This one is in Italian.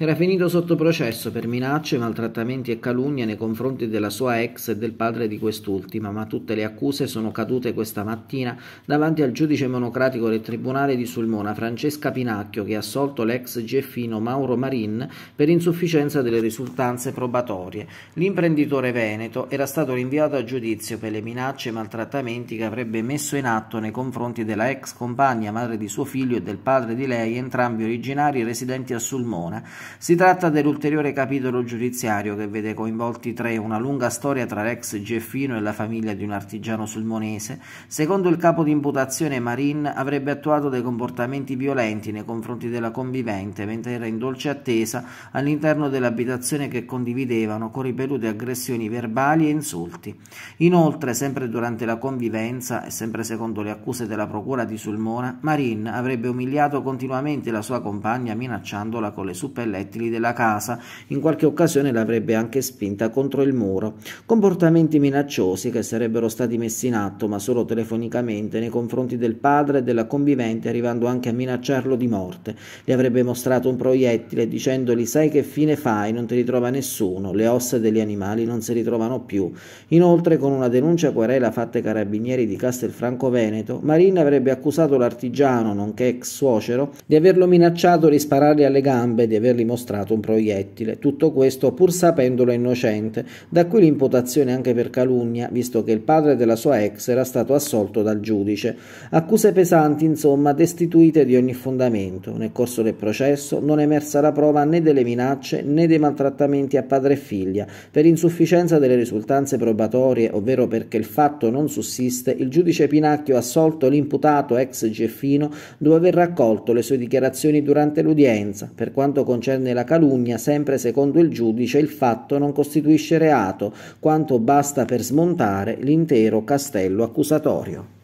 Era finito sotto processo per minacce, maltrattamenti e calunnie nei confronti della sua ex e del padre di quest'ultima, ma tutte le accuse sono cadute questa mattina davanti al giudice monocratico del Tribunale di Sulmona, Francesca Pinacchio, che ha assolto l'ex GFino Mauro Marin per insufficienza delle risultanze probatorie. L'imprenditore veneto era stato rinviato a giudizio per le minacce e maltrattamenti che avrebbe messo in atto nei confronti della ex compagna, madre di suo figlio e del padre di lei, entrambi originari residenti a Sulmona si tratta dell'ulteriore capitolo giudiziario che vede coinvolti tre una lunga storia tra l'ex Geffino e la famiglia di un artigiano sulmonese. Secondo il capo di imputazione Marin avrebbe attuato dei comportamenti violenti nei confronti della convivente mentre era in dolce attesa all'interno dell'abitazione che condividevano con ripetute aggressioni verbali e insulti. Inoltre, sempre durante la convivenza e sempre secondo le accuse della procura di Sulmona, Marin avrebbe umiliato continuamente la sua compagna minacciandola con le suppellenze rettili della casa, in qualche occasione l'avrebbe anche spinta contro il muro. Comportamenti minacciosi che sarebbero stati messi in atto, ma solo telefonicamente, nei confronti del padre e della convivente, arrivando anche a minacciarlo di morte. Gli avrebbe mostrato un proiettile dicendogli sai che fine fai, non ti ritrova nessuno, le ossa degli animali non si ritrovano più. Inoltre, con una denuncia querela fatta ai carabinieri di Castelfranco Veneto, Marin avrebbe accusato l'artigiano, nonché ex suocero, di averlo minacciato di sparargli alle gambe, di averli dimostrato un proiettile. Tutto questo pur sapendolo innocente, da qui l'imputazione anche per calunnia, visto che il padre della sua ex era stato assolto dal giudice. Accuse pesanti, insomma, destituite di ogni fondamento. Nel corso del processo non è emersa la prova né delle minacce né dei maltrattamenti a padre e figlia. Per insufficienza delle risultanze probatorie, ovvero perché il fatto non sussiste, il giudice Pinacchio ha assolto l'imputato ex Geffino dopo aver raccolto le sue dichiarazioni durante l'udienza. Per quanto concerne concerne la calunnia, sempre secondo il giudice il fatto non costituisce reato, quanto basta per smontare l'intero castello accusatorio.